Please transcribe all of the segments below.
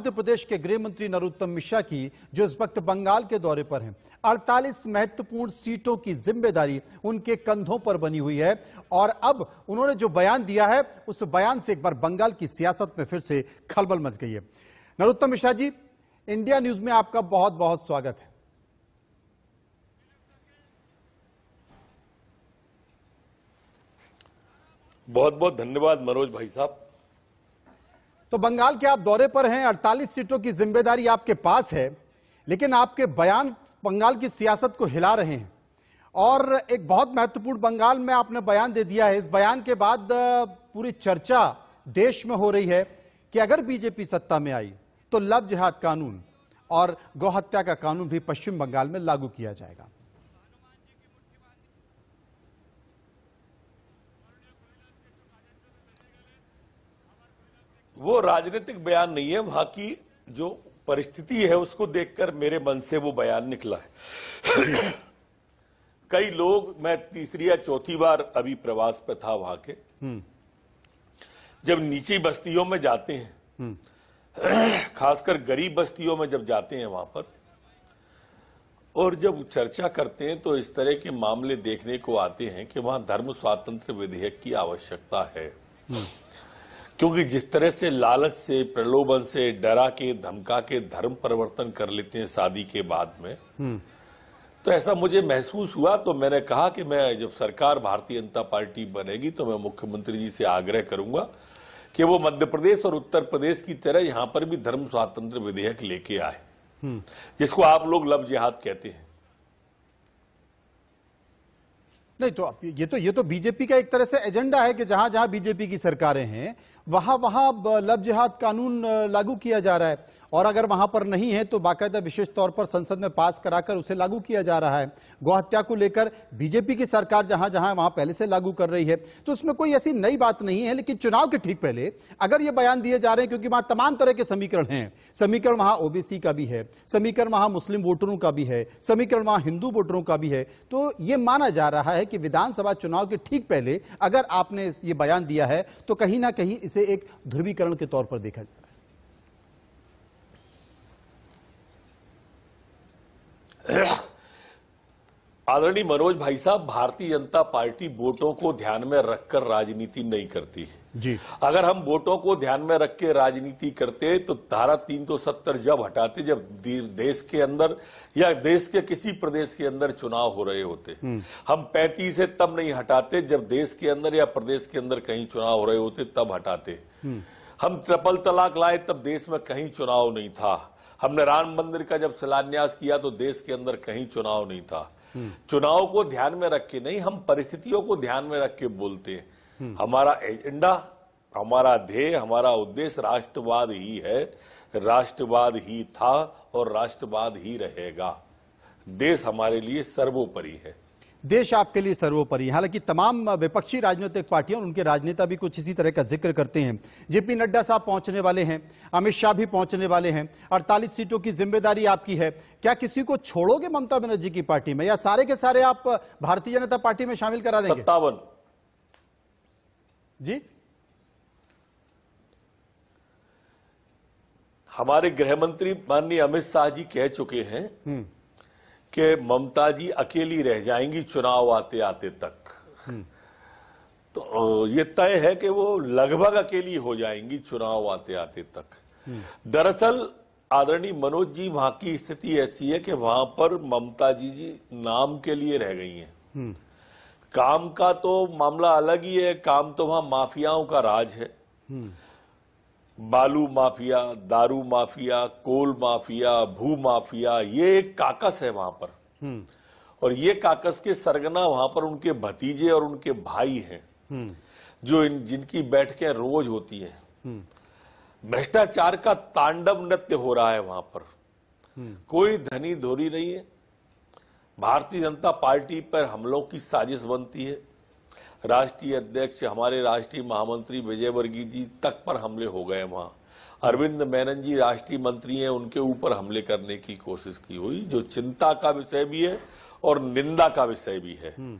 मध्य प्रदेश के गृह मंत्री नरोत्तम मिश्रा की जो इस वक्त बंगाल के दौरे पर हैं 48 महत्वपूर्ण सीटों की जिम्मेदारी उनके कंधों पर बनी हुई है और अब उन्होंने जो बयान दिया है उस बयान से एक बार बंगाल की सियासत में फिर से खलबल मच गई है नरोत्तम मिश्रा जी इंडिया न्यूज में आपका बहुत बहुत स्वागत है बहुत बहुत धन्यवाद मनोज भाई साहब तो बंगाल के आप दौरे पर हैं 48 सीटों की जिम्मेदारी आपके पास है लेकिन आपके बयान बंगाल की सियासत को हिला रहे हैं और एक बहुत महत्वपूर्ण बंगाल में आपने बयान दे दिया है इस बयान के बाद पूरी चर्चा देश में हो रही है कि अगर बीजेपी सत्ता में आई तो लव जिहाद कानून और गौहत्या का कानून भी पश्चिम बंगाल में लागू किया जाएगा वो राजनीतिक बयान नहीं है वहां की जो परिस्थिति है उसको देखकर मेरे मन से वो बयान निकला है कई लोग मैं तीसरी या चौथी बार अभी प्रवास पे था वहां के जब नीची बस्तियों में जाते हैं खासकर गरीब बस्तियों में जब जाते हैं वहां पर और जब चर्चा करते हैं तो इस तरह के मामले देखने को आते हैं कि वहां धर्म स्वातंत्र विधेयक की आवश्यकता है क्योंकि जिस तरह से लालच से प्रलोभन से डरा के धमका के धर्म परिवर्तन कर लेते हैं शादी के बाद में हम्म। तो ऐसा मुझे महसूस हुआ तो मैंने कहा कि मैं जब सरकार भारतीय जनता पार्टी बनेगी तो मैं मुख्यमंत्री जी से आग्रह करूंगा कि वो मध्य प्रदेश और उत्तर प्रदेश की तरह यहां पर भी धर्म स्वातंत्र विधेयक लेके आए हम्म। जिसको आप लोग लव जिहाद कहते हैं नहीं तो ये तो ये तो बीजेपी का एक तरह से एजेंडा है कि जहां जहां बीजेपी की सरकारें हैं वहां वहां लव जिहाद कानून लागू किया जा रहा है और अगर वहां पर नहीं है तो बाकायदा विशेष तौर पर संसद में पास कराकर उसे लागू किया जा रहा है गौहत्या को लेकर बीजेपी की सरकार जहां जहां वहां पहले से लागू कर रही है तो इसमें कोई ऐसी नई बात नहीं है लेकिन चुनाव के ठीक पहले अगर ये बयान दिए जा रहे हैं क्योंकि वहां तमाम तरह के समीकरण हैं समीकरण वहां ओबीसी का भी है समीकरण वहां मुस्लिम वोटरों का भी है समीकरण वहां हिंदू वोटरों का भी है तो यह माना जा रहा है कि विधानसभा चुनाव के ठीक पहले अगर आपने ये बयान दिया है तो कहीं ना कहीं इसे एक ध्रुवीकरण के तौर पर देखा जा रहा है आदरणीय मनोज भाई साहब भारतीय जनता पार्टी वोटों को ध्यान में रखकर राजनीति नहीं करती जी अगर हम वोटों को ध्यान में रख के राजनीति करते तो धारा तीन सौ सत्तर जब हटाते जब देश के अंदर या देश के किसी प्रदेश के अंदर चुनाव हो रहे होते हम्म। हम पैंतीस है तब नहीं हटाते जब देश के अंदर या प्रदेश के अंदर कहीं चुनाव हो रहे होते तब हटाते हम्म। हम ट्रिपल तलाक लाए तब देश में कहीं चुनाव नहीं था हमने राम मंदिर का जब शिलान्यास किया तो देश के अंदर कहीं चुनाव नहीं था चुनाव को ध्यान में रख के नहीं हम परिस्थितियों को ध्यान में रख के बोलते हमारा एजेंडा हमारा ध्येय हमारा उद्देश्य राष्ट्रवाद ही है राष्ट्रवाद ही था और राष्ट्रवाद ही रहेगा देश हमारे लिए सर्वोपरि है देश आपके लिए सर्वोपरि हालांकि तमाम विपक्षी राजनीतिक पार्टियां और उनके राजनेता भी कुछ इसी तरह का जिक्र करते हैं जेपी नड्डा साहब पहुंचने वाले हैं अमित शाह भी पहुंचने वाले हैं अड़तालीस सीटों की जिम्मेदारी आपकी है क्या किसी को छोड़ोगे ममता बनर्जी की पार्टी में या सारे के सारे आप भारतीय जनता पार्टी में शामिल करा देंगे सत्तावन जी हमारे गृहमंत्री माननीय अमित शाह जी कह चुके हैं हम्म। कि ममता जी अकेली रह जाएंगी चुनाव आते आते तक हम्म। तो ये तय है कि वो लगभग अकेली हो जाएंगी चुनाव आते आते तक हम्म। दरअसल आदरणीय मनोज जी वहां की स्थिति ऐसी है कि वहां पर ममता जी जी नाम के लिए रह गई हैं हम्म। काम का तो मामला अलग ही है काम तो वहां माफियाओं का राज है बालू माफिया दारू माफिया कोल माफिया भू माफिया ये एक काकस है वहां पर हम्म। और ये काकस के सरगना वहां पर उनके भतीजे और उनके भाई हैं हम्म। जो इन जिनकी बैठकें रोज होती हैं हम्म। भ्रष्टाचार का तांडव नृत्य हो रहा है वहां पर कोई धनी धोरी नहीं है भारतीय जनता पार्टी पर हमलों की साजिश बनती है राष्ट्रीय अध्यक्ष हमारे राष्ट्रीय महामंत्री विजय वर्गीय जी तक पर हमले हो गए वहां अरविंद मेनन जी राष्ट्रीय मंत्री हैं उनके ऊपर हमले करने की कोशिश की हुई जो चिंता का विषय भी है और निंदा का विषय भी है हम्म।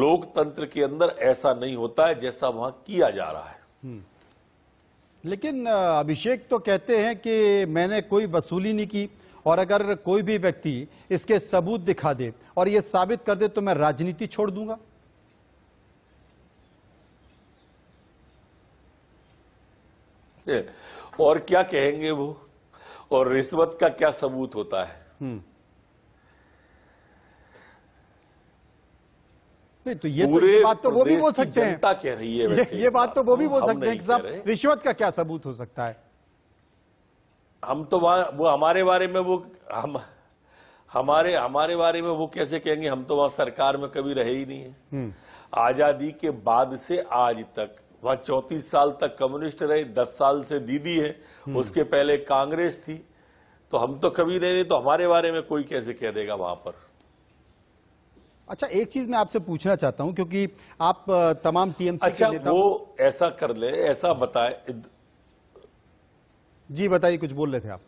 लोकतंत्र के अंदर ऐसा नहीं होता है जैसा वहां किया जा रहा है हम्म। लेकिन अभिषेक तो कहते हैं कि मैंने कोई वसूली नहीं की और अगर कोई भी व्यक्ति इसके सबूत दिखा दे और ये साबित कर दे तो मैं राजनीति छोड़ दूंगा और क्या कहेंगे वो और रिश्वत का क्या सबूत होता है हम्म। तो ये तो ये बात तो वो भी बोल सकते हैं जनता कह रही है ये, ये बात तो वो भी बोल सकते हैं साहब रिश्वत का क्या सबूत हो सकता है हम तो वहां वो हमारे बारे में वो हम हमारे हमारे बारे में वो कैसे कहेंगे हम तो वहां सरकार में कभी रहे ही नहीं है हम्म। आजादी के बाद से आज तक वहां चौतीस साल तक कम्युनिस्ट रहे दस साल से दीदी है हम्म। उसके पहले कांग्रेस थी तो हम तो कभी नहीं तो हमारे बारे में कोई कैसे कह देगा वहां पर अच्छा एक चीज मैं आपसे पूछना चाहता हूं क्योंकि आप तमाम टीएमसी अच्छा, के नेता वो ऐसा कर ले ऐसा बताए जी बताइए कुछ बोल रहे थे आप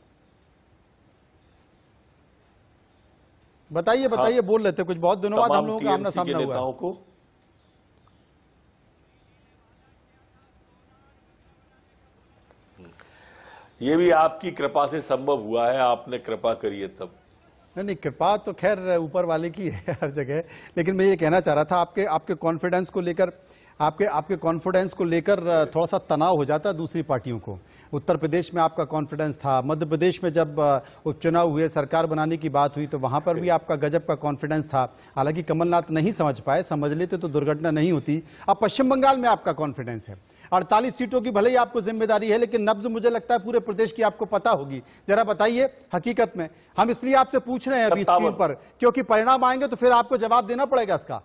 बताइए हाँ। बताइए हाँ, बोल रहे थे कुछ बहुत दिनों बाद हम लोगों का आमना सामना हुआ को ये भी आपकी कृपा से संभव हुआ है आपने कृपा करिए तब नहीं नहीं कृपा तो खैर ऊपर वाले की है हर जगह लेकिन मैं ये कहना चाह रहा था आपके आपके कॉन्फिडेंस को लेकर आपके आपके कॉन्फिडेंस को लेकर थोड़ा सा तनाव हो जाता है दूसरी पार्टियों को उत्तर प्रदेश में आपका कॉन्फिडेंस था मध्य प्रदेश में जब उपचुनाव हुए सरकार बनाने की बात हुई तो वहाँ पर भी आपका गजब का कॉन्फिडेंस था हालांकि कमलनाथ नहीं समझ पाए समझ लेते तो दुर्घटना नहीं होती अब पश्चिम बंगाल में आपका कॉन्फिडेंस है अड़तालीस सीटों की भले ही आपको जिम्मेदारी है लेकिन नब्ज मुझे लगता है पूरे प्रदेश की आपको पता होगी जरा बताइए हकीकत में हम इसलिए आपसे पूछ रहे हैं अभी स्क्रीन पर क्योंकि परिणाम आएंगे तो फिर आपको जवाब देना पड़ेगा इसका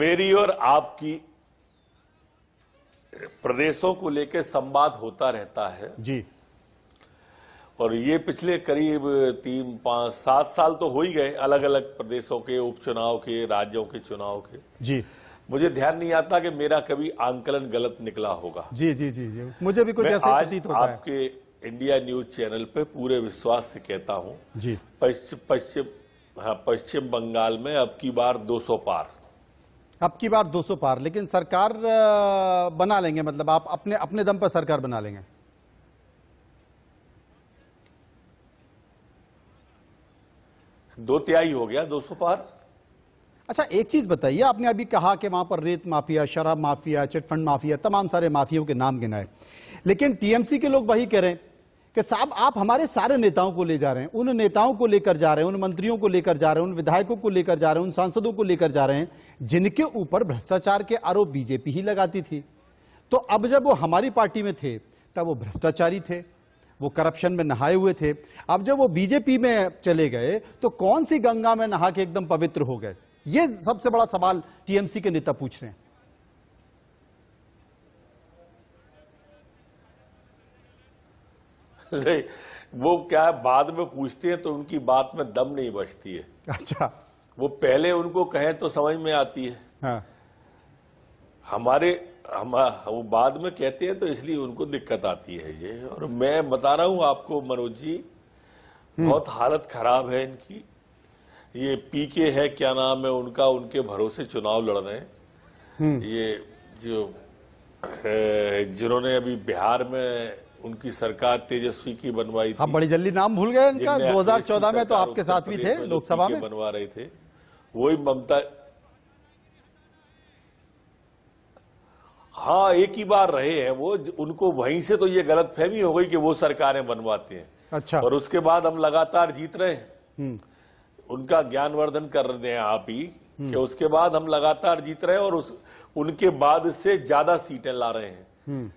मेरी और आपकी प्रदेशों को लेकर संवाद होता रहता है जी और ये पिछले करीब तीन पांच सात साल तो हो ही गए अलग अलग प्रदेशों के उपचुनाव के राज्यों के चुनाव के जी मुझे ध्यान नहीं आता कि मेरा कभी आंकलन गलत निकला होगा जी जी जी जी मुझे भी कुछ ऐसा प्रतीत होता आपके इंडिया न्यूज चैनल पे पूरे विश्वास से कहता हूँ जी पश्चिम पश्चिम हाँ पश्चिम बंगाल में अब की बार 200 पार अब की बार 200 पार लेकिन सरकार बना लेंगे मतलब आप अपने अपने दम पर सरकार बना लेंगे दो तिहाई हो गया दो सौ पार अच्छा एक चीज बताइए आपने अभी कहा कि वहां पर रेत माफिया शराब माफिया चिटफंड माफिया तमाम सारे माफियों के नाम गिनाए लेकिन टीएमसी के लोग वही कह रहे हैं कि साहब आप हमारे सारे नेताओं को ले जा रहे हैं उन नेताओं को लेकर जा रहे हैं उन मंत्रियों को लेकर जा रहे हैं उन विधायकों को लेकर जा रहे हैं उन सांसदों को लेकर जा रहे हैं जिनके ऊपर भ्रष्टाचार के आरोप बीजेपी ही लगाती थी तो अब जब वो हमारी पार्टी में थे तब वो भ्रष्टाचारी थे वो करप्शन में नहाए हुए थे अब जब वो बीजेपी में चले गए तो कौन सी गंगा में नहा के एकदम पवित्र हो गए ये सबसे बड़ा सवाल टीएमसी के नेता पूछ रहे हैं वो क्या बाद में पूछते हैं तो उनकी बात में दम नहीं बचती है अच्छा वो पहले उनको कहें तो समझ में आती है हाँ। हमारे हम हाँ, हाँ, वो बाद में कहते हैं तो इसलिए उनको दिक्कत आती है ये और मैं बता रहा हूँ आपको मनोज जी हम्म। बहुत हालत खराब है इनकी ये पीके है क्या नाम है उनका उनके भरोसे चुनाव लड़ रहे हैं हम्म। ये जो जिन्होंने अभी बिहार में उनकी सरकार तेजस्वी की बनवाई हाँ, थी। हाँ, बड़ी जल्दी नाम भूल गए इनका 2014 में तो आपके साथ भी थे लोकसभा में बनवा रहे थे वही ममता हाँ एक ही बार रहे हैं वो उनको वहीं से तो ये गलत फहमी हो गई कि वो सरकारें बनवाते हैं अच्छा और उसके बाद हम लगातार जीत रहे हैं हम्म। उनका ज्ञानवर्धन कर रहे हैं आप ही कि हम्म। उसके बाद हम लगातार जीत रहे हैं और उस उनके बाद से ज्यादा सीटें ला रहे हैं हम्म।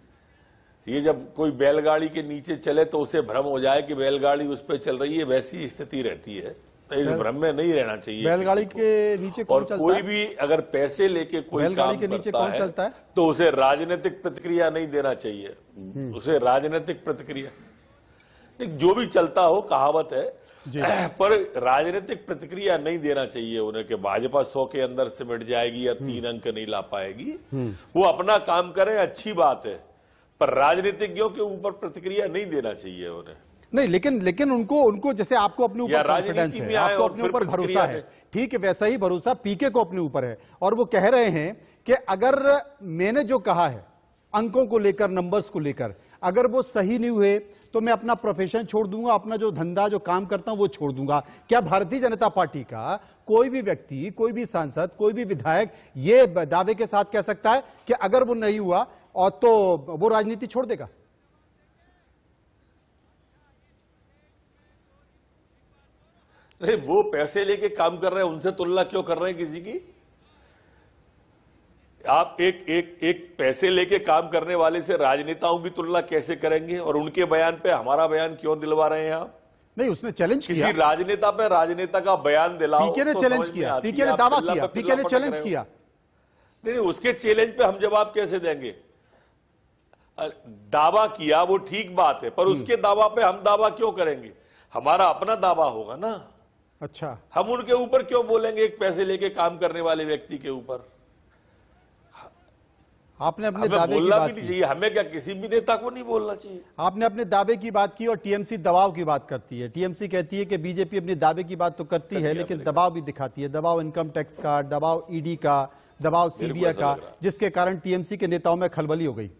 ये जब कोई बैलगाड़ी के नीचे चले तो उसे भ्रम हो जाए कि बैलगाड़ी उस पर चल रही है वैसी स्थिति रहती है इस भ्रम में नहीं रहना चाहिए बैलगाड़ी के नीचे कौन और चलता कोई है? भी अगर पैसे लेके कोई बैलगाड़ी के नीचे कौन है, चलता है तो उसे राजनीतिक प्रतिक्रिया नहीं देना चाहिए हम्म। उसे राजनीतिक प्रतिक्रिया जो भी चलता हो कहावत है पर राजनीतिक प्रतिक्रिया नहीं देना चाहिए उन्हें कि भाजपा सौ के अंदर सिमट जाएगी या तीन हम्म। अंक नहीं ला पाएगी हम्म। वो अपना काम करें अच्छी बात है पर राजनीतिज्ञों के ऊपर प्रतिक्रिया नहीं देना चाहिए उन्हें नहीं लेकिन लेकिन उनको उनको जैसे आपको अपने ऊपर कॉन्फिडेंस है आपको अपने ऊपर भरोसा है ठीक है वैसा ही भरोसा पीके को अपने ऊपर है और वो कह रहे हैं कि अगर मैंने जो कहा है अंकों को लेकर नंबर्स को लेकर अगर वो सही नहीं हुए तो मैं अपना प्रोफेशन छोड़ दूंगा अपना जो धंधा जो काम करता हूं वो छोड़ दूंगा क्या भारतीय जनता पार्टी का कोई भी व्यक्ति कोई भी सांसद कोई भी विधायक ये दावे के साथ कह सकता है कि अगर वो नहीं हुआ और तो वो राजनीति छोड़ देगा अरे वो पैसे लेके काम कर रहे हैं उनसे तुलना क्यों कर रहे हैं किसी की आप एक एक एक पैसे लेके काम करने वाले से राजनेताओं की तुलना कैसे करेंगे और उनके बयान पे हमारा बयान क्यों दिलवा रहे हैं आप नहीं उसने चैलेंज किया किसी राजनेता पे राजनेता का बयान दिलाओ पीके ने तो चैलेंज किया पीके ने दावा किया पीके ने चैलेंज किया नहीं उसके चैलेंज पे हम जवाब कैसे देंगे दावा किया वो ठीक बात है पर हम्म। उसके दावा पे हम दावा क्यों करेंगे हमारा अपना दावा होगा ना अच्छा हम उनके ऊपर क्यों बोलेंगे एक पैसे लेके काम करने वाले व्यक्ति के ऊपर आपने अपने दावे बोलना की भी चाहिए हमें क्या किसी भी नेता को नहीं बोलना चाहिए आपने अपने दावे की बात की और टीएमसी दबाव की बात करती है टीएमसी कहती है कि बीजेपी अपने दावे की बात तो करती, करती है लेकिन दबाव भी दिखाती है दबाव इनकम टैक्स का दबाव ईडी का दबाव सीबीआई का जिसके कारण टीएमसी के नेताओं में खलबली हो गई